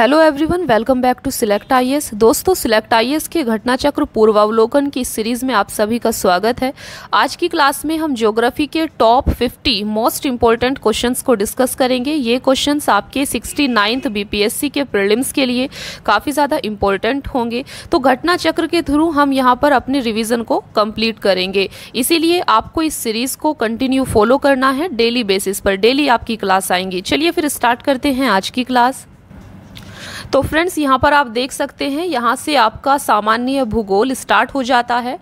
hello everyone welcome back to select I दोस्तों select आई के घटनाचक्र पूर्वावलोकन की सीरीज़ में आप सभी का स्वागत है आज की क्लास में हम ज्योग्राफी के टॉप 50 मोस्ट इम्पॉर्टेंट क्वेश्चंस को डिस्कस करेंगे ये क्वेश्चंस आपके सिक्सटी नाइन्थ बी के प्रीलिम्स के लिए काफ़ी ज़्यादा इम्पोर्टेंट होंगे तो घटनाचक्र के थ्रू हम यहाँ पर अपने रिविज़न को कम्प्लीट करेंगे इसीलिए आपको इस सीरीज़ को कंटिन्यू फॉलो करना है डेली बेसिस पर डेली आपकी क्लास आएंगी चलिए फिर स्टार्ट करते हैं आज की क्लास तो फ्रेंड्स यहाँ पर आप देख सकते हैं यहाँ से आपका सामान्य भूगोल स्टार्ट हो जाता है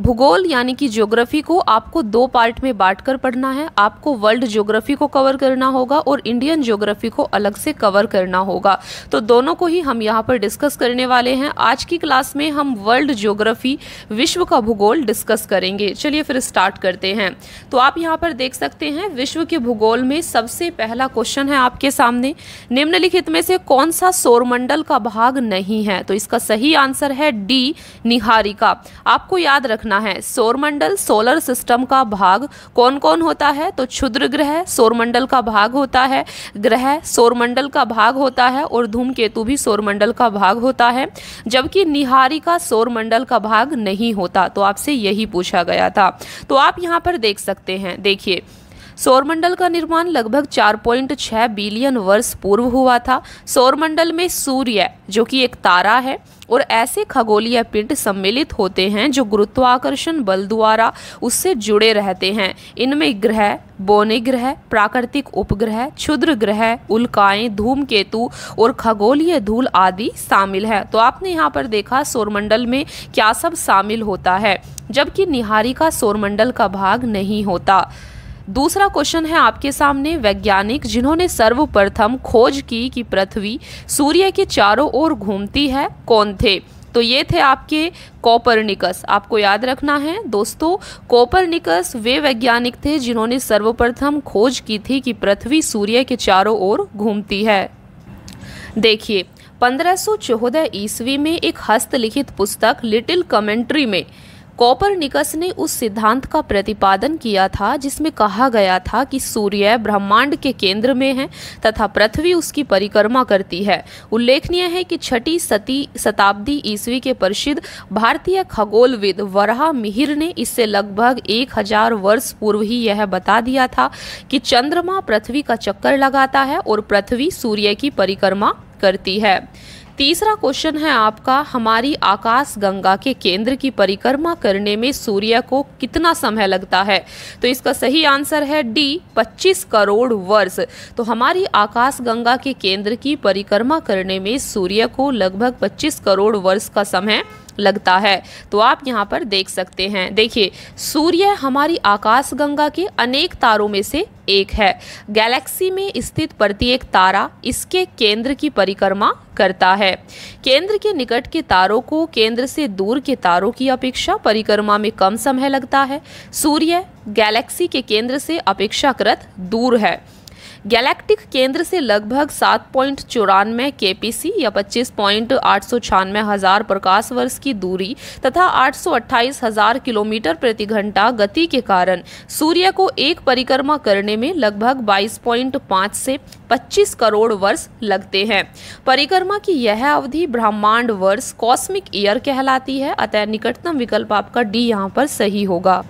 भूगोल यानी कि ज्योग्राफी को आपको दो पार्ट में बांटकर पढ़ना है आपको वर्ल्ड ज्योग्राफी को कवर करना होगा और इंडियन ज्योग्राफी को अलग से कवर करना होगा तो दोनों को ही हम यहाँ पर डिस्कस करने वाले हैं आज की क्लास में हम वर्ल्ड ज्योग्राफी विश्व का भूगोल डिस्कस करेंगे चलिए फिर स्टार्ट करते हैं तो आप यहाँ पर देख सकते हैं विश्व के भूगोल में सबसे पहला क्वेश्चन है आपके सामने निम्नलिखित में से कौन सा सौरमंडल का भाग नहीं है तो इसका सही आंसर है डी निहारिका आपको याद रख रखना है सौरमंडल सोलर सिस्टम का भाग कौन कौन होता है तो क्षुद्र ग्रह सौरमंडल का भाग होता है ग्रह सौरमंडल का भाग होता है और धूमकेतु भी सौरमंडल का भाग होता है जबकि निहारिका सौरमंडल का भाग नहीं होता तो आपसे यही पूछा गया था तो आप यहाँ पर देख सकते हैं देखिए सौरमंडल का निर्माण लगभग 4.6 बिलियन वर्ष पूर्व हुआ था सौरमंडल में सूर्य जो कि एक तारा है और ऐसे खगोलीय पिंड सम्मिलित होते हैं जो गुरुत्वाकर्षण बल द्वारा उससे जुड़े रहते हैं इनमें ग्रह बोने ग्रह प्राकृतिक उपग्रह क्षुद्र ग्रह उल्काएं धूमकेतु और खगोलीय धूल आदि शामिल है तो आपने यहाँ पर देखा सौरमंडल में क्या सब शामिल होता है जबकि निहारिका सौरमंडल का भाग नहीं होता दूसरा क्वेश्चन है आपके सामने वैज्ञानिक जिन्होंने सर्वप्रथम खोज की कि पृथ्वी सूर्य के चारों ओर घूमती है कौन थे तो ये थे आपके कॉपरनिकस आपको याद रखना है दोस्तों कॉपरनिकस वे वैज्ञानिक थे जिन्होंने सर्वप्रथम खोज की थी कि पृथ्वी सूर्य के चारों ओर घूमती है देखिए 1514 ईस्वी में एक हस्तलिखित पुस्तक लिटिल कमेंट्री में कॉपरनिकस ने उस सिद्धांत का प्रतिपादन किया था जिसमें कहा गया था कि सूर्य ब्रह्मांड के केंद्र में है तथा पृथ्वी उसकी परिक्रमा करती है उल्लेखनीय है कि छठी सती शताब्दी ईस्वी के प्रसिद्ध भारतीय खगोलविद वराह मिहिर ने इससे लगभग एक हजार वर्ष पूर्व ही यह बता दिया था कि चंद्रमा पृथ्वी का चक्कर लगाता है और पृथ्वी सूर्य की परिक्रमा करती है तीसरा क्वेश्चन है आपका हमारी आकाश गंगा के केंद्र की परिक्रमा करने में सूर्य को कितना समय लगता है तो इसका सही आंसर है डी 25 करोड़ वर्ष तो हमारी आकाश गंगा के केंद्र की परिक्रमा करने में सूर्य को लगभग 25 करोड़ वर्ष का समय लगता है तो आप यहाँ पर देख सकते हैं देखिए सूर्य हमारी आकाशगंगा के अनेक तारों में से एक है गैलेक्सी में स्थित प्रत्येक तारा इसके केंद्र की परिक्रमा करता है केंद्र के निकट के तारों को केंद्र से दूर के तारों की अपेक्षा परिक्रमा में कम समय लगता है सूर्य गैलेक्सी के केंद्र से अपेक्षाकृत दूर है गैलेक्टिक केंद्र से लगभग सात पॉइंट चौरानवे के या पच्चीस पॉइंट आठ सौ छियानवे हज़ार प्रकाश वर्ष की दूरी तथा आठ सौ अट्ठाईस हज़ार किलोमीटर प्रति घंटा गति के कारण सूर्य को एक परिक्रमा करने में लगभग बाईस पॉइंट पाँच से पच्चीस करोड़ वर्ष लगते हैं परिक्रमा की यह अवधि ब्रह्मांड वर्ष कॉस्मिक ईयर कहलाती है अतः निकटतम विकल्प आपका डी यहाँ पर सही होगा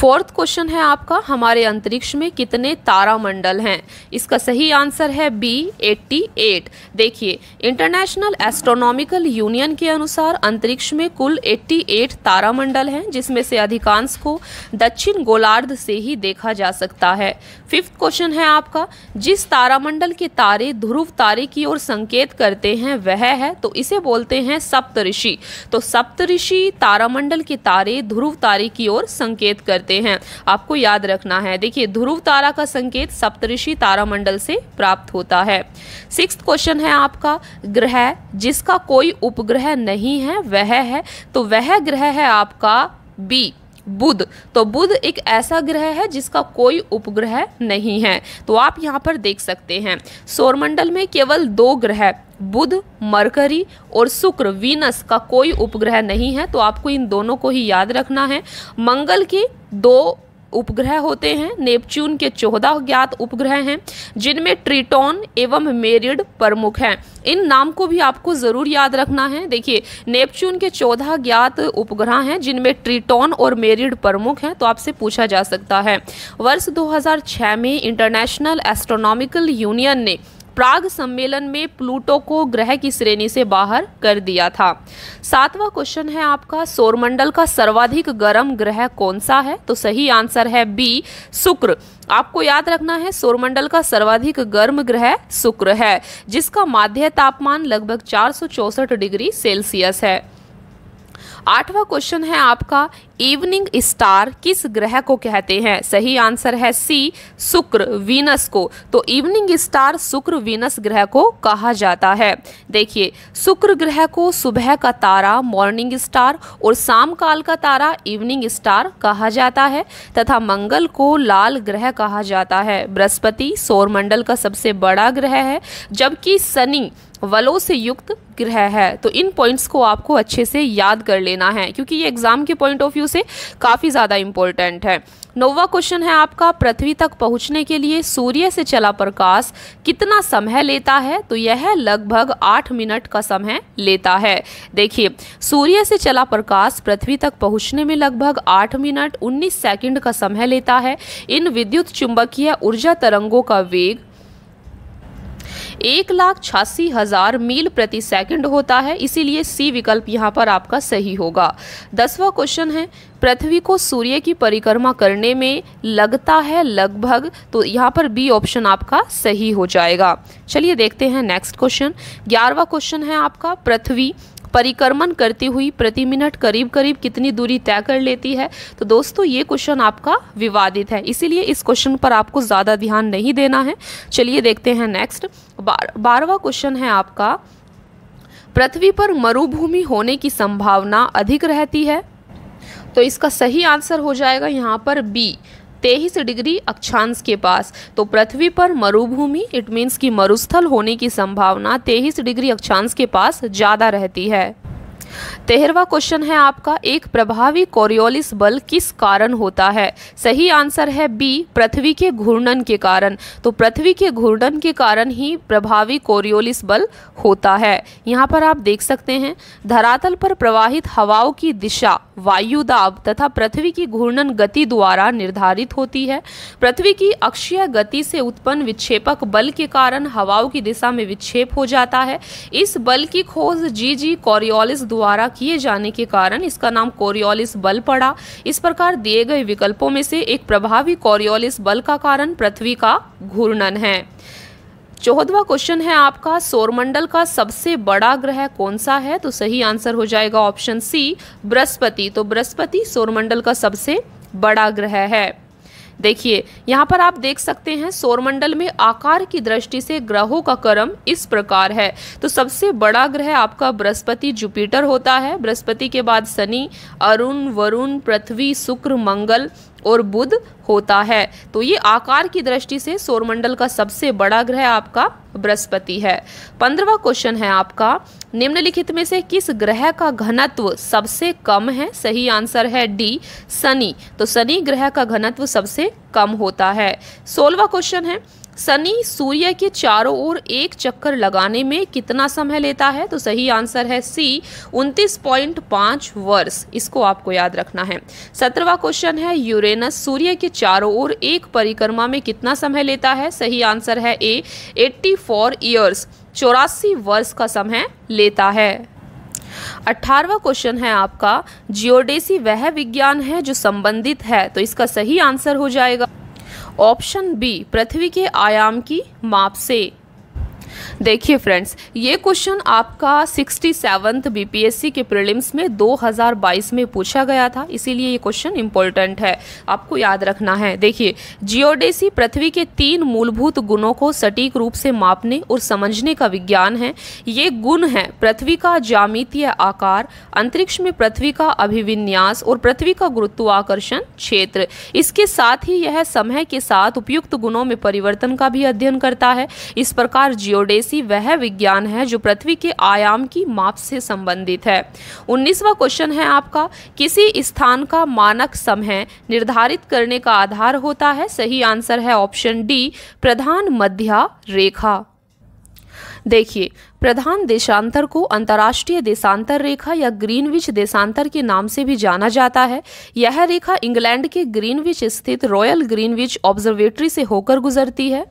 फोर्थ क्वेश्चन है आपका हमारे अंतरिक्ष में कितने तारामंडल हैं इसका सही आंसर है बी 88 देखिए इंटरनेशनल एस्ट्रोनॉमिकल यूनियन के अनुसार अंतरिक्ष में कुल 88 तारामंडल हैं जिसमें से अधिकांश को दक्षिण गोलार्ध से ही देखा जा सकता है फिफ्थ क्वेश्चन है आपका जिस तारामंडल के तारे ध्रुव तारे की ओर संकेत करते हैं वह है तो इसे बोलते हैं सप्तऋषि तो सप्तऋषि तारामंडल के तारे ध्रुव तारे की ओर संकेत संकेत करते हैं आपको याद रखना है देखिए ध्रुव तारा का संकेत सप्तऋषि तारामंडल से प्राप्त होता है सिक्स क्वेश्चन है आपका ग्रह जिसका कोई उपग्रह नहीं है वह है तो वह ग्रह है आपका बी बुध तो बुध एक ऐसा ग्रह है जिसका कोई उपग्रह नहीं है तो आप यहाँ पर देख सकते हैं सौरमंडल में केवल दो ग्रह बुध मरकरी और शुक्र वीनस का कोई उपग्रह नहीं है तो आपको इन दोनों को ही याद रखना है मंगल के दो उपग्रह होते हैं नेपच्यून के चौदह ज्ञात उपग्रह हैं जिनमें ट्रिटोन एवं मेरिड प्रमुख हैं इन नाम को भी आपको ज़रूर याद रखना है देखिए नेपच्यून के चौदह ज्ञात उपग्रह हैं जिनमें ट्रिटोन और मेरिड प्रमुख हैं तो आपसे पूछा जा सकता है वर्ष 2006 में इंटरनेशनल एस्ट्रोनॉमिकल यूनियन ने प्राग सम्मेलन में प्लूटो को ग्रह की श्रेणी से बाहर कर दिया था सातवां क्वेश्चन है आपका सौरमंडल का सर्वाधिक गर्म ग्रह कौन सा है तो सही आंसर है बी शुक्र आपको याद रखना है सौरमंडल का सर्वाधिक गर्म ग्रह शुक्र है जिसका माध्य तापमान लगभग चार डिग्री सेल्सियस है आठवां क्वेश्चन है आपका इवनिंग स्टार किस ग्रह को कहते हैं सही आंसर है सी शुक्र वीनस को तो इवनिंग स्टार शुक्र वीनस ग्रह को कहा जाता है देखिए शुक्र ग्रह को सुबह का तारा मॉर्निंग स्टार और शाम काल का तारा इवनिंग स्टार कहा जाता है तथा मंगल को लाल ग्रह कहा जाता है बृहस्पति सौरमंडल का सबसे बड़ा ग्रह है जबकि शनि वलों से युक्त ग्रह है तो इन पॉइंट्स को आपको अच्छे से याद कर लेना है क्योंकि ये एग्ज़ाम के पॉइंट ऑफ व्यू से काफ़ी ज़्यादा इम्पोर्टेंट है नौवा क्वेश्चन है आपका पृथ्वी तक पहुंचने के लिए सूर्य से चला प्रकाश कितना समय लेता है तो यह लगभग आठ मिनट का समय लेता है देखिए सूर्य से चला प्रकाश पृथ्वी तक पहुंचने में लगभग आठ मिनट उन्नीस सेकंड का समय लेता है इन विद्युत चुंबकीय ऊर्जा तरंगों का वेग एक लाख छियासी हजार मील प्रति सेकंड होता है इसीलिए सी विकल्प यहाँ पर आपका सही होगा दसवा क्वेश्चन है पृथ्वी को सूर्य की परिक्रमा करने में लगता है लगभग तो यहाँ पर बी ऑप्शन आपका सही हो जाएगा चलिए देखते हैं नेक्स्ट क्वेश्चन ग्यारहवा क्वेश्चन है आपका पृथ्वी परिक्रमण करती हुई प्रति मिनट करीब करीब कितनी दूरी तय कर लेती है तो दोस्तों ये क्वेश्चन आपका विवादित है इसीलिए इस क्वेश्चन पर आपको ज़्यादा ध्यान नहीं देना है चलिए देखते हैं नेक्स्ट बारहवा क्वेश्चन है आपका पृथ्वी पर मरुभूमि होने की संभावना अधिक रहती है तो इसका सही आंसर हो जाएगा यहाँ पर बी तेईस डिग्री अक्षांश के पास तो पृथ्वी पर मरुभूमि इट मीन्स की मरुस्थल होने की संभावना तेईस डिग्री अक्षांश के पास ज़्यादा रहती है तेहरवा क्वेश्चन है आपका एक प्रभावी कोरियोलिस बल किस कारण होता है सही आंसर है बी पृथ्वी के घूर्णन के कारण तो पृथ्वी के घूर्णन के कारण ही प्रभावी कोरियोलिस बल होता है यहाँ पर आप देख सकते हैं धरातल पर प्रवाहित हवाओं की दिशा वायु दाब तथा पृथ्वी की घूर्णन गति द्वारा निर्धारित होती है पृथ्वी की अक्षय गति से उत्पन्न विक्षेपक बल के कारण हवाओं की दिशा में विक्षेप हो जाता है इस बल की खोज जी जी कॉरियोलिस द्वारा द्वारा किए जाने के कारण इसका नाम कोरियोलिस बल पड़ा इस प्रकार दिए गए विकल्पों में से एक प्रभावी कोरियोलिस बल का कारण पृथ्वी का घूर्णन है चौदवा क्वेश्चन है आपका सौरमंडल का सबसे बड़ा ग्रह कौन सा है तो सही आंसर हो जाएगा ऑप्शन सी बृहस्पति तो बृहस्पति सौरमंडल का सबसे बड़ा ग्रह है देखिए यहाँ पर आप देख सकते हैं सौरमंडल में आकार की दृष्टि से ग्रहों का क्रम इस प्रकार है तो सबसे बड़ा ग्रह आपका बृहस्पति जुपिटर होता है बृहस्पति के बाद शनि अरुण वरुण पृथ्वी शुक्र मंगल और बुध होता है तो ये आकार की दृष्टि से सौरमंडल का सबसे बड़ा ग्रह आपका बृहस्पति है पंद्रवा क्वेश्चन है आपका निम्नलिखित में से किस ग्रह का घनत्व सबसे कम है सही आंसर है डी शनि तो शनि ग्रह का घनत्व सबसे कम होता है सोलवा क्वेश्चन है शनि सूर्य के चारों ओर एक चक्कर लगाने में कितना समय लेता है तो सही आंसर है सी उनतीस पॉइंट पांच वर्ष इसको आपको याद रखना है सत्रवा क्वेश्चन है यूरेनस सूर्य के चारों ओर एक परिक्रमा में कितना समय लेता है सही आंसर है ए एट्टी फोर ईयर्स चौरासी वर्ष का समय लेता है अठारवा क्वेश्चन है आपका जियोडेसी वह विज्ञान है जो संबंधित है तो इसका सही आंसर हो जाएगा ऑप्शन बी पृथ्वी के आयाम की माप से देखिए फ्रेंड्स ये क्वेश्चन आपका सिक्सटी सेवन्थ बी के प्रिलिम्स में 2022 में पूछा गया था इसीलिए ये क्वेश्चन इंपॉर्टेंट है आपको याद रखना है देखिए जियोडेसी पृथ्वी के तीन मूलभूत गुणों को सटीक रूप से मापने और समझने का विज्ञान है ये गुण है पृथ्वी का जामितीय आकार अंतरिक्ष में पृथ्वी का अभिविन्यास और पृथ्वी का गुरुत्वाकर्षण क्षेत्र इसके साथ ही यह समय के साथ उपयुक्त गुणों में परिवर्तन का भी अध्ययन करता है इस प्रकार जियोडेसी गैसी वह विज्ञान है जो पृथ्वी के आयाम की माप से संबंधित है उन्नीसवा क्वेश्चन है आपका किसी स्थान का मानक समय निर्धारित करने का आधार होता है सही आंसर है ऑप्शन डी प्रधान मध्या रेखा देखिए प्रधान देशांतर को अंतर्राष्ट्रीय देशांतर रेखा या ग्रीनविच देशांतर के नाम से भी जाना जाता है यह रेखा इंग्लैंड के ग्रीनविच स्थित रॉयल ग्रीनविच ऑब्जर्वेटरी से होकर गुजरती है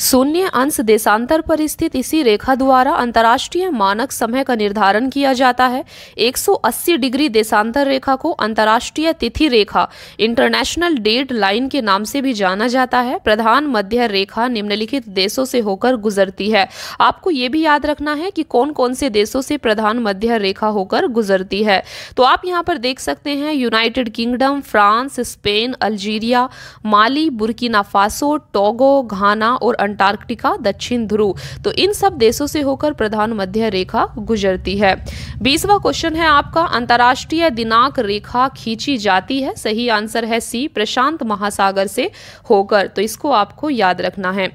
शून्य अंश देशांतर पर स्थित इसी रेखा द्वारा अंतर्राष्ट्रीय मानक समय का निर्धारण किया जाता है 180 डिग्री देशांतर रेखा को अंतर्राष्ट्रीय तिथि रेखा इंटरनेशनल डेट लाइन के नाम से भी जाना जाता है प्रधान मध्य रेखा निम्नलिखित देशों से होकर गुजरती है आपको ये भी याद रखना है कि कौन कौन से देशों से प्रधान मध्य रेखा होकर गुजरती है तो आप यहाँ पर देख सकते हैं United Kingdom France Spain Algeria Mali Burkina Faso Togo Ghana और अंटार्कटिका दक्षिण ध्रुव तो इन सब देशों से होकर प्रधान मध्य रेखा गुजरती है बीसवा क्वेश्चन है आपका अंतर्राष्ट्रीय दिनांक रेखा खींची जाती है सही आंसर है सी प्रशांत महासागर से होकर तो इसको आपको याद रखना है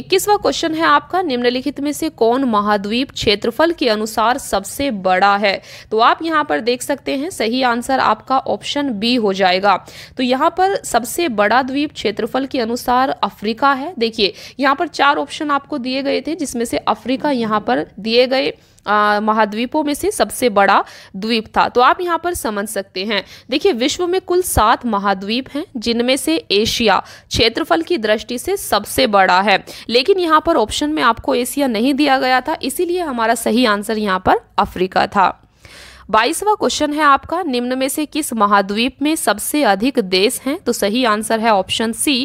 इक्कीसवा क्वेश्चन है आपका निम्नलिखित में से कौन महाद्वीप क्षेत्रफल के अनुसार सबसे बड़ा है तो आप यहाँ पर देख सकते हैं सही आंसर आपका ऑप्शन बी हो जाएगा तो यहाँ पर सबसे बड़ा द्वीप क्षेत्रफल के अनुसार अफ्रीका है देखिए यहाँ पर चार ऑप्शन आपको दिए गए थे जिसमें से अफ्रीका यहाँ पर दिए गए महाद्वीपों में से सबसे बड़ा द्वीप था तो आप यहाँ पर समझ सकते हैं देखिए विश्व में कुल सात महाद्वीप हैं जिनमें से एशिया क्षेत्रफल की दृष्टि से सबसे बड़ा है लेकिन यहाँ पर ऑप्शन में आपको एशिया नहीं दिया गया था इसीलिए हमारा सही आंसर यहाँ पर अफ्रीका था बाईसवा क्वेश्चन है आपका निम्न में से किस महाद्वीप में सबसे अधिक देश हैं तो सही आंसर है ऑप्शन सी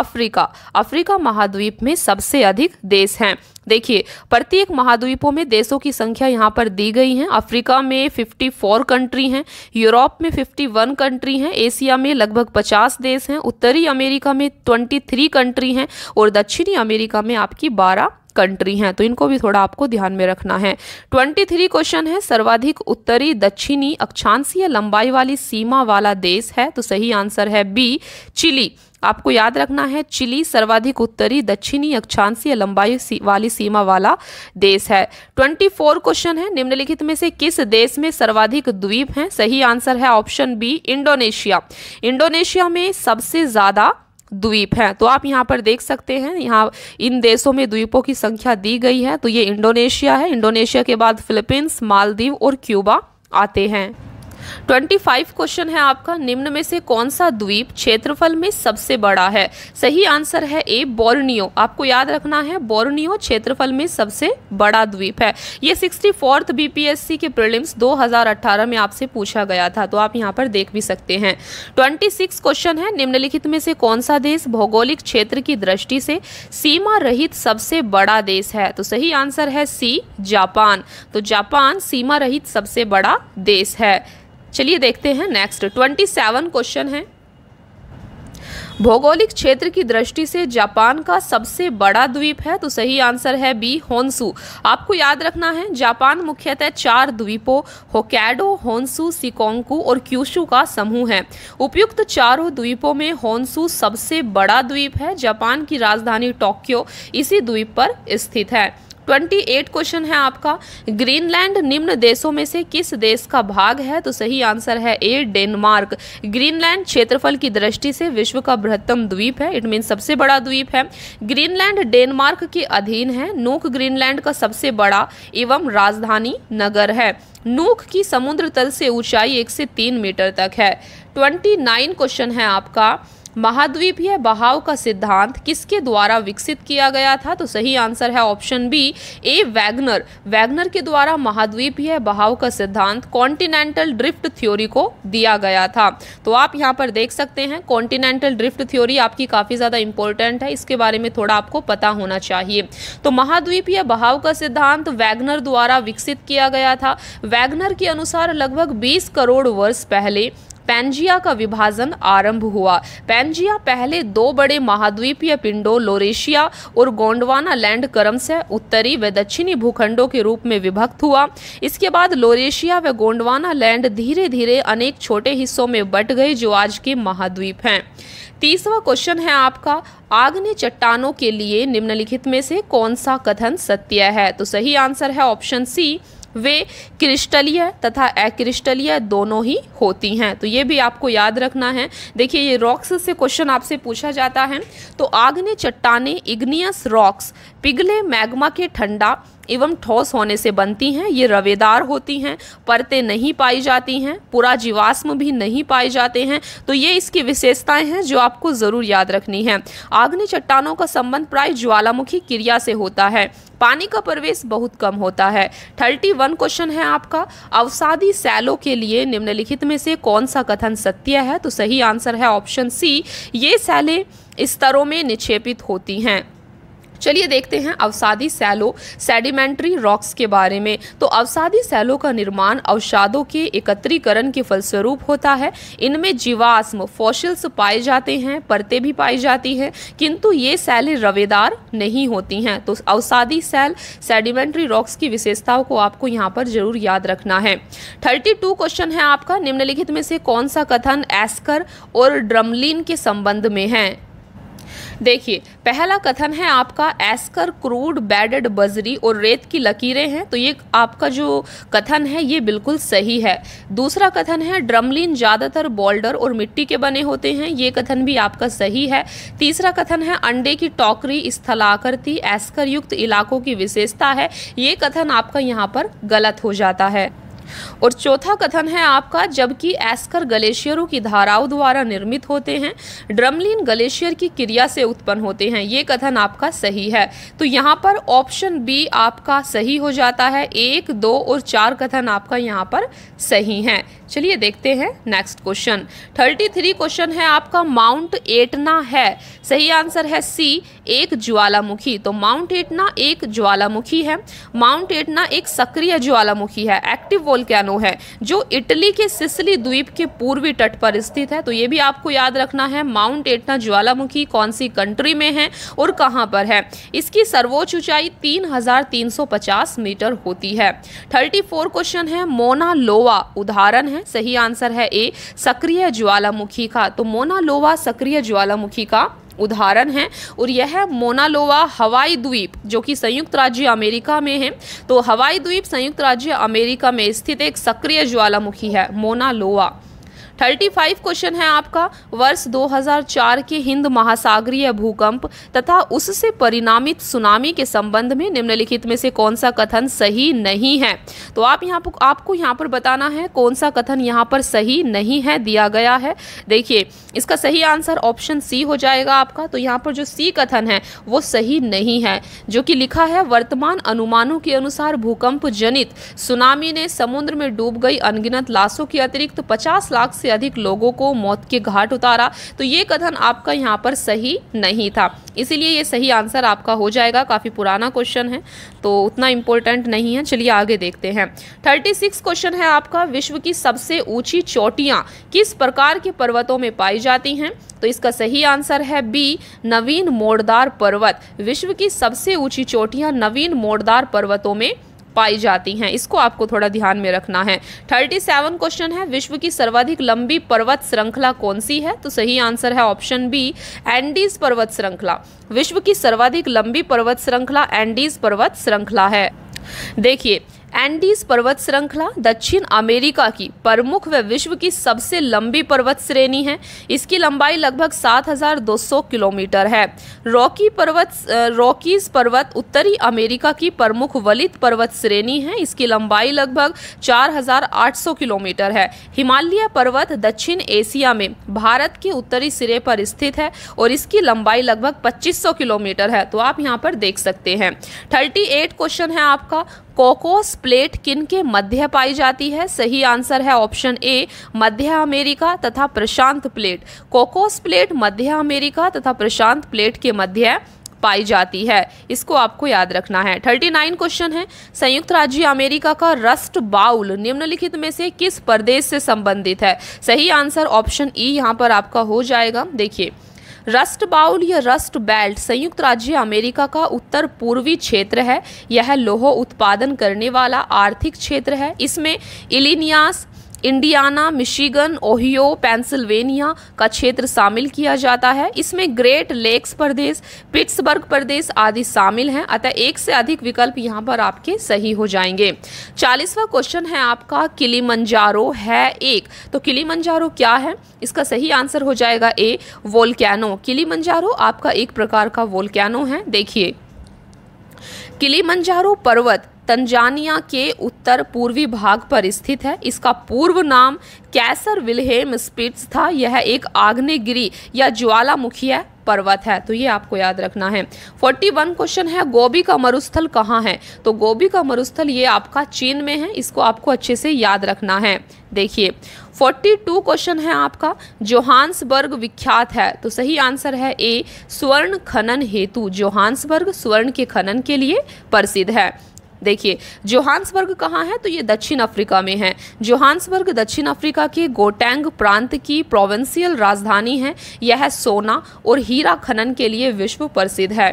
अफ्रीका अफ्रीका महाद्वीप में सबसे अधिक देश हैं देखिए प्रत्येक महाद्वीपों में देशों की संख्या यहाँ पर दी गई है अफ्रीका में 54 कंट्री हैं यूरोप में 51 कंट्री हैं एशिया में लगभग 50 देश हैं उत्तरी अमेरिका में 23 कंट्री हैं और दक्षिणी अमेरिका में आपकी 12 कंट्री हैं तो इनको भी थोड़ा आपको ध्यान में रखना है ट्वेंटी थ्री क्वेश्चन है सर्वाधिक उत्तरी दक्षिणी अक्षांशीय लंबाई वाली सीमा वाला देश है तो सही आंसर है बी चिली आपको याद रखना है चिली सर्वाधिक उत्तरी दक्षिणी अक्षांशीय लंबाई सी, वाली सीमा वाला देश है 24 क्वेश्चन है निम्नलिखित में से किस देश में सर्वाधिक द्वीप हैं सही आंसर है ऑप्शन बी इंडोनेशिया इंडोनेशिया में सबसे ज़्यादा द्वीप हैं तो आप यहाँ पर देख सकते हैं यहाँ इन देशों में द्वीपों की संख्या दी गई है तो ये इंडोनेशिया है इंडोनेशिया के बाद फिलीपींस मालदीव और क्यूबा आते हैं ट्वेंटी फाइव क्वेश्चन है आपका निम्न में से कौन सा द्वीप क्षेत्रफल में सबसे बड़ा है सही आंसर है ए बोर्नियो आपको याद रखना है बोर्नियो क्षेत्रफल में सबसे बड़ा द्वीप है ये सिक्सटी फोर्थ बीपीएससी के प्रिलिम्स 2018 में आपसे पूछा गया था तो आप यहाँ पर देख भी सकते हैं सिक्स क्वेश्चन है निम्नलिखित में से कौन सा देश भौगोलिक क्षेत्र की दृष्टि से सीमा रहित सबसे बड़ा देश है तो सही आंसर है सी जापान तो जापान सीमा रहित सबसे बड़ा देश है चलिए देखते हैं नेक्स्ट ट्वेंटी सेवन क्वेश्चन है भौगोलिक क्षेत्र की दृष्टि से जापान का सबसे बड़ा द्वीप है तो सही आंसर है बी होन्सू आपको याद रखना है जापान मुख्यतः चार द्वीपों होकैडो होन्सू सिकोंकू और क्यूशु का समूह है उपयुक्त चारों द्वीपों में होन्सू सबसे बड़ा द्वीप है जापान की राजधानी टोक्यो इसी द्वीप पर स्थित है ट्वेंटी एट क्वेश्चन है आपका ग्रीनलैंड निम्न देशों में से किस देश का भाग है तो सही आंसर है ए डेनमार्क ग्रीनलैंड क्षेत्रफल की दृष्टि से विश्व का बृहत्तम द्वीप है इट मीन सबसे बड़ा द्वीप है ग्रीनलैंड डेनमार्क के अधीन है नूक ग्रीनलैंड का सबसे बड़ा एवं राजधानी नगर है नूक की समुद्र तल से ऊंचाई एक से तीन मीटर तक है ट्वेंटी नाइन क्वेश्चन है आपका महाद्वीप बहाव का सिद्धांत किसके द्वारा विकसित किया गया था तो सही आंसर है option B A Wegener Wegener के द्वारा महाद्वीप बहाव का सिद्धांत कॉन्टिनेंटल ड्रिफ्ट थ्योरी को दिया गया था तो आप यहाँ पर देख सकते हैं कॉन्टिनेंटल ड्रिफ्ट थ्योरी आपकी काफ़ी ज़्यादा इंपॉर्टेंट है इसके बारे में थोड़ा आपको पता होना चाहिए तो महाद्वीपीय बहाव का सिद्धांत वैगनर द्वारा विकसित किया गया था वैगनर के अनुसार लगभग बीस करोड़ वर्ष पहले पैंजिया का विभाजन आरंभ हुआ पैंजिया पहले दो बड़े महाद्वीपीय पिंडों लोरेशिया और गोंडवाना लैंड क्रम से उत्तरी व दक्षिणी भूखंडों के रूप में विभक्त हुआ इसके बाद लोरेशिया व गोंडवाना लैंड धीरे धीरे अनेक छोटे हिस्सों में बट गए जो आज के महाद्वीप हैं तीसवा क्वेश्चन है आपका आग्नेय चट्टानों के लिए निम्नलिखित में से कौन सा कथन सत्य है तो सही आंसर है ऑप्शन सी वे क्रिस्टलीय तथा अक्रिस्टलीय दोनों ही होती हैं तो ये भी आपको याद रखना है देखिए ये रॉक्स से क्वेश्चन आपसे पूछा जाता है तो आग चट्टाने इग्नियस रॉक्स पिघले मैग्मा के ठंडा एवं ठोस होने से बनती हैं ये रवेदार होती हैं परतें नहीं पाई जाती हैं पूरा जीवाश्म भी नहीं पाए जाते हैं तो ये इसकी विशेषताएं हैं जो आपको ज़रूर याद रखनी है आग्नि चट्टानों का संबंध प्राय ज्वालामुखी क्रिया से होता है पानी का प्रवेश बहुत कम होता है थर्टी वन क्वेश्चन है आपका अवसादी सैलों के लिए निम्नलिखित में से कौन सा कथन सत्य है तो सही आंसर है ऑप्शन सी ये सैलें स्तरों में निक्षेपित होती हैं चलिए देखते हैं अवसादी सैलो सेडिमेंट्री रॉक्स के बारे में तो अवसादी सैलो का निर्माण अवसादों के एकत्रीकरण के फलस्वरूप होता है इनमें जीवाश्म फॉसिल्स पाए जाते हैं परतें भी पाई जाती हैं किंतु ये सैलें रवेदार नहीं होती हैं तो अवसादी सैल सेडिमेंट्री रॉक्स की विशेषताओं को आपको यहाँ पर जरूर याद रखना है थर्टी टू क्वेश्चन है आपका निम्नलिखित में से कौन सा कथन एस्कर और ड्रमलिन के संबंध में है देखिए पहला कथन है आपका एस्कर क्रूड बैडेड बजरी और रेत की लकीरें हैं तो ये आपका जो कथन है ये बिल्कुल सही है दूसरा कथन है ड्रमलिन ज़्यादातर बॉल्डर और मिट्टी के बने होते हैं ये कथन भी आपका सही है तीसरा कथन है अंडे की टोकरी स्थलाकृति एस्कर युक्त इलाकों की विशेषता है ये कथन आपका यहाँ पर गलत हो जाता है और चौथा कथन है आपका जबकि एस्कर ग्लेशियरों की धाराओं द्वारा निर्मित होते हैं ड्रमलिन ग्लेशियर की क्रिया से उत्पन्न होते हैं ये कथन आपका सही है तो यहाँ पर ऑप्शन बी आपका सही हो जाता है एक दो और चार कथन आपका यहाँ पर सही है चलिए देखते हैं next question thirty three question है आपका माउंट एटना है सही आंसर है सी एक ज्वालामुखी तो माउंट एटना एक ज्वालामुखी है माउंट एटना एक सक्रिय ज्वालामुखी है एक्टिव वोल्केनो है जो इटली के सिसली द्वीप के पूर्वी तट पर स्थित है तो ये भी आपको याद रखना है माउंट एटना ज्वालामुखी कौन सी कंट्री में है और कहाँ पर है इसकी सर्वोच्च ऊंचाई तीन मीटर होती है थर्टी क्वेश्चन है मोना लोवा उदाहरण है सही आंसर है ए सक्रिय ज्वालामुखी का तो मोना लोवा सक्रिय ज्वालामुखी का उदाहरण हैं और यह है मोनालोवा हवाई द्वीप जो कि संयुक्त राज्य अमेरिका में है तो हवाई द्वीप संयुक्त राज्य अमेरिका में स्थित एक सक्रिय ज्वालामुखी है मोनालोवा थर्टी फाइव क्वेश्चन है आपका वर्ष 2004 के हिंद महासागरीय भूकंप तथा उससे परिणामित सुनामी के संबंध में निम्नलिखित में से कौन सा कथन सही नहीं है तो आप यहाँ पर आपको यहाँ पर बताना है कौन सा कथन यहाँ पर सही नहीं है दिया गया है देखिए इसका सही आंसर ऑप्शन सी हो जाएगा आपका तो यहाँ पर जो सी कथन है वो सही नहीं है जो कि लिखा है वर्तमान अनुमानों के अनुसार भूकंप जनित सुनामी ने समुद्र में डूब गई अनगिनत लाशों के अतिरिक्त पचास लाख से अधिक लोगों को मौत के घाट उतारा तो ये कथन आपका यहाँ पर सही नहीं था इसीलिए ये सही आंसर आपका हो जाएगा काफ़ी पुराना क्वेश्चन है तो उतना इम्पोर्टेंट नहीं है चलिए आगे देखते हैं थर्टी सिक्स क्वेश्चन है आपका विश्व की सबसे ऊंची चोटियाँ किस प्रकार के पर्वतों में पाई जाती हैं तो इसका सही आंसर है बी नवीन मोड़दार पर्वत विश्व की सबसे ऊंची चोटियाँ नवीन मोड़दार पर्वतों में पाई जाती हैं इसको आपको थोड़ा ध्यान में रखना है थर्टी सेवन क्वेश्चन है विश्व की सर्वाधिक लंबी पर्वत श्रृंखला कौन सी है तो सही आंसर है ऑप्शन बी एंडीज पर्वत श्रृंखला विश्व की सर्वाधिक लंबी पर्वत श्रृंखला एंडीज पर्वत श्रृंखला है देखिए एंडीज पर्वत श्रृंखला दक्षिण अमेरिका की प्रमुख व विश्व की सबसे लंबी पर्वत श्रेणी है इसकी लंबाई लगभग 7,200 किलोमीटर है रॉकी पर्वत रॉकीज पर्वत उत्तरी अमेरिका की प्रमुख वलित पर्वत श्रेणी है इसकी लंबाई लगभग 4,800 किलोमीटर है हिमालय पर्वत दक्षिण एशिया में भारत के उत्तरी सिरे पर स्थित है और इसकी लंबाई लगभग पच्चीस किलोमीटर है तो आप यहाँ पर देख सकते हैं थर्टी क्वेश्चन है आपका कोकोस प्लेट किन के मध्य पाई जाती है सही आंसर है ऑप्शन ए मध्य अमेरिका तथा प्रशांत प्लेट कोकोस प्लेट मध्य अमेरिका तथा प्रशांत प्लेट के मध्य पाई जाती है इसको आपको याद रखना है थर्टी नाइन क्वेश्चन है संयुक्त राज्य अमेरिका का रस्ट बाउल निम्नलिखित में से किस प्रदेश से संबंधित है सही आंसर ऑप्शन ई यहाँ पर आपका हो जाएगा देखिए रस्ट बाउल या रस्ट बेल्ट संयुक्त राज्य अमेरिका का उत्तर पूर्वी क्षेत्र है यह लोहो उत्पादन करने वाला आर्थिक क्षेत्र है इसमें Illinois Indiana Michigan Ohio Pennsylvania का क्षेत्र शामिल किया जाता है इसमें ग्रेट लेक्स प्रदेश पिट्सबर्ग प्रदेश आदि शामिल हैं अतः एक से अधिक विकल्प यहाँ पर आपके सही हो जाएंगे चालीसवा क्वेश्चन है आपका किलीमंजारो है एक तो किलीमंजारो क्या है इसका सही आंसर हो जाएगा ए वोल्कैनो किलीमंजारो आपका एक प्रकार का वोल्कैनो है देखिए किलीमंजारो पर्वत तंजानिया के उत्तर पूर्वी भाग पर स्थित है इसका पूर्व नाम कैसर विलहेम स्पिट्स था यह एक आग्नेगिरी या ज्वालामुखी है पर्वत है तो ये आपको याद रखना है 41 क्वेश्चन है गोभी का मरुस्थल कहाँ है तो गोभी का मरुस्थल ये आपका चीन में है इसको आपको अच्छे से याद रखना है देखिए 42 क्वेश्चन है आपका जोहान्सबर्ग विख्यात है तो सही आंसर है ए स्वर्ण खनन हेतु जोहान्सबर्ग स्वर्ण के खनन के लिए प्रसिद्ध है देखिए जोहान्सबर्ग कहाँ है तो ये दक्षिण अफ्रीका में है जोहान्सबर्ग दक्षिण अफ्रीका के गोटैंग प्रांत की प्रोविंशियल राजधानी है यह सोना और हीरा खनन के लिए विश्व प्रसिद्ध है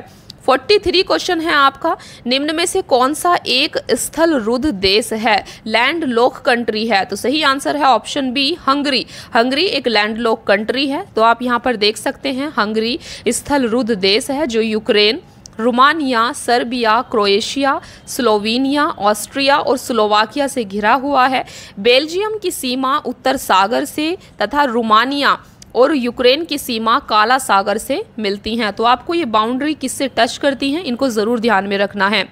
43 क्वेश्चन है आपका निम्न में से कौन सा एक स्थल रुद देश है लैंड लोक कंट्री है तो सही आंसर है ऑप्शन बी हंगरी हंगरी एक लैंड लोक कंट्री है तो आप यहाँ पर देख सकते हैं हंगरी स्थल रुद देश है जो Ukraine Romania Serbia Croatia Slovenia Austria और स्लोवाकिया से घिरा हुआ है बेल्जियम की सीमा उत्तर सागर से तथा रोमानिया और यूक्रेन की सीमा काला सागर से मिलती हैं तो आपको ये बाउंड्री किससे टच करती हैं इनको ज़रूर ध्यान में रखना है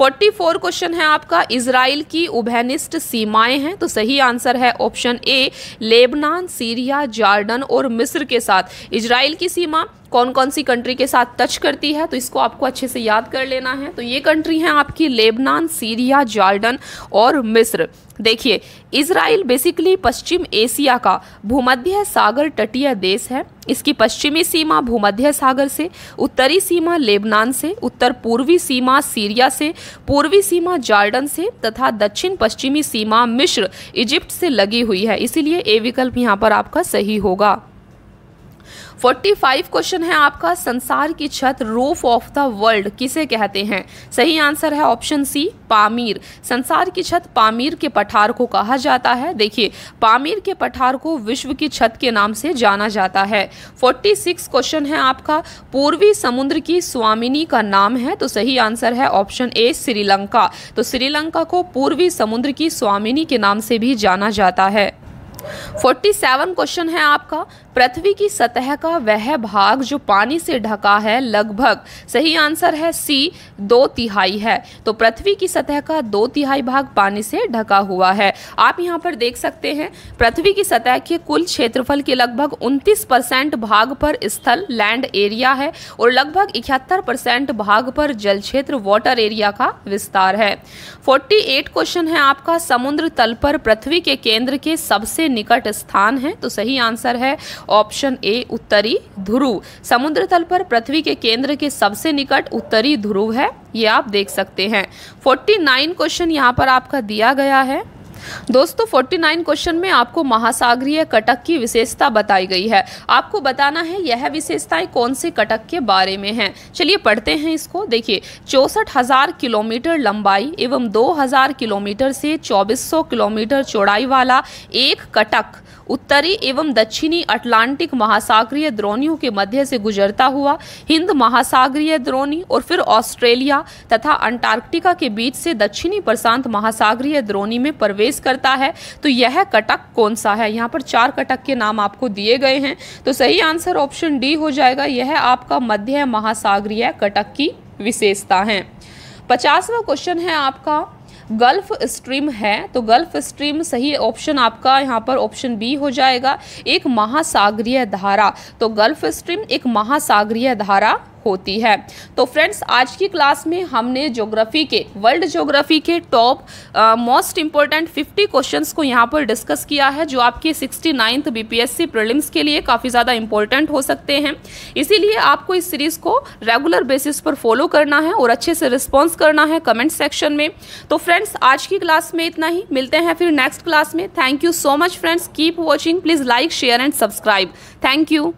44 क्वेश्चन है आपका इसराइल की उभयनिष्ठ सीमाएं हैं तो सही आंसर है option A Lebanon Syria Jordan और मिस्र के साथ इसराइल की सीमा कौन कौन सी कंट्री के साथ टच करती है तो इसको आपको अच्छे से याद कर लेना है तो ये कंट्री हैं आपकी लेबनान सीरिया जॉर्डन और मिस्र देखिए इसराइल बेसिकली पश्चिम एशिया का भूमध्य सागर तटीय देश है इसकी पश्चिमी सीमा भूमध्य सागर से उत्तरी सीमा लेबनान से उत्तर पूर्वी सीमा सीरिया से पूर्वी सीमा जॉर्डन से तथा दक्षिण पश्चिमी सीमा मिश्र इजिप्ट से लगी हुई है इसीलिए ए विकल्प यहाँ पर आपका सही होगा फोर्टी फाइव क्वेश्चन है आपका संसार की छत रूफ ऑफ द वर्ल्ड किसे कहते हैं सही आंसर है ऑप्शन सी पामीर संसार की छत पामीर के पठार को कहा जाता है देखिए पामीर के पठार को विश्व की छत के नाम से जाना जाता है फोर्टी सिक्स क्वेश्चन है आपका पूर्वी समुद्र की स्वामिनी का नाम है तो सही आंसर है ऑप्शन ए श्रीलंका तो श्रीलंका को पूर्वी समुद्र की स्वामिनी के नाम से भी जाना जाता है 47 क्वेश्चन है आपका पृथ्वी की सतह का वह भाग जो पानी से ढका है लगभग सही आंसर है सी दो तिहाई है तो पृथ्वी की सतह का दो तिहाई भाग पानी से ढका हुआ है आप यहाँ पर देख सकते हैं पृथ्वी की सतह के कुल क्षेत्रफल के लगभग 29 परसेंट भाग पर स्थल लैंड एरिया है और लगभग इकहत्तर परसेंट भाग पर जल क्षेत्र वाटर एरिया का विस्तार है फोर्टी क्वेश्चन है आपका समुद्र तल पर पृथ्वी के केंद्र के सबसे निकट स्थान है तो सही आंसर है ऑप्शन ए उत्तरी ध्रुव समुद्र तल पर पृथ्वी के केंद्र के सबसे निकट उत्तरी ध्रुव है ये आप देख सकते हैं 49 क्वेश्चन यहाँ पर आपका दिया गया है दोस्तों 49 क्वेश्चन में आपको महासागरीय कटक की विशेषता बताई गई है आपको बताना है यह विशेषताएं कौन से कटक के बारे में हैं चलिए पढ़ते हैं इसको देखिए चौसठ हजार किलोमीटर लंबाई एवं 2000 किलोमीटर से 2400 किलोमीटर चौड़ाई वाला एक कटक उत्तरी एवं दक्षिणी अटलांटिक महासागरीय द्रोणियों के मध्य से गुजरता हुआ हिंद महासागरीय द्रोणी और फिर ऑस्ट्रेलिया तथा अंटार्कटिका के बीच से दक्षिणी प्रशांत महासागरीय द्रोणी में प्रवेश फेस करता है तो यह कटक कौन सा है यहाँ पर चार कटक के नाम आपको दिए गए हैं तो सही आंसर ऑप्शन डी हो जाएगा यह आपका मध्य महासागरीय कटक की विशेषता है पचासवा क्वेश्चन है आपका गल्फ स्ट्रीम है तो गल्फ स्ट्रीम सही ऑप्शन आपका यहाँ पर ऑप्शन बी हो जाएगा एक महासागरीय धारा तो गल्फ स्ट्रीम एक महासागरीय धारा होती है तो फ्रेंड्स आज की क्लास में हमने ज्योग्राफी के वर्ल्ड ज्योग्राफी के टॉप मोस्ट इंपॉर्टेंट 50 क्वेश्चंस को यहाँ पर डिस्कस किया है जो आपके सिक्सटी नाइन्थ बीपीएससी प्रीलिम्स के लिए काफ़ी ज़्यादा इंपॉर्टेंट हो सकते हैं इसीलिए आपको इस सीरीज़ को रेगुलर बेसिस पर फॉलो करना है और अच्छे से रिस्पॉन्स करना है कमेंट सेक्शन में तो फ्रेंड्स आज की क्लास में इतना ही मिलते हैं फिर नेक्स्ट क्लास में thank you so much friends keep watching please like share and subscribe thank you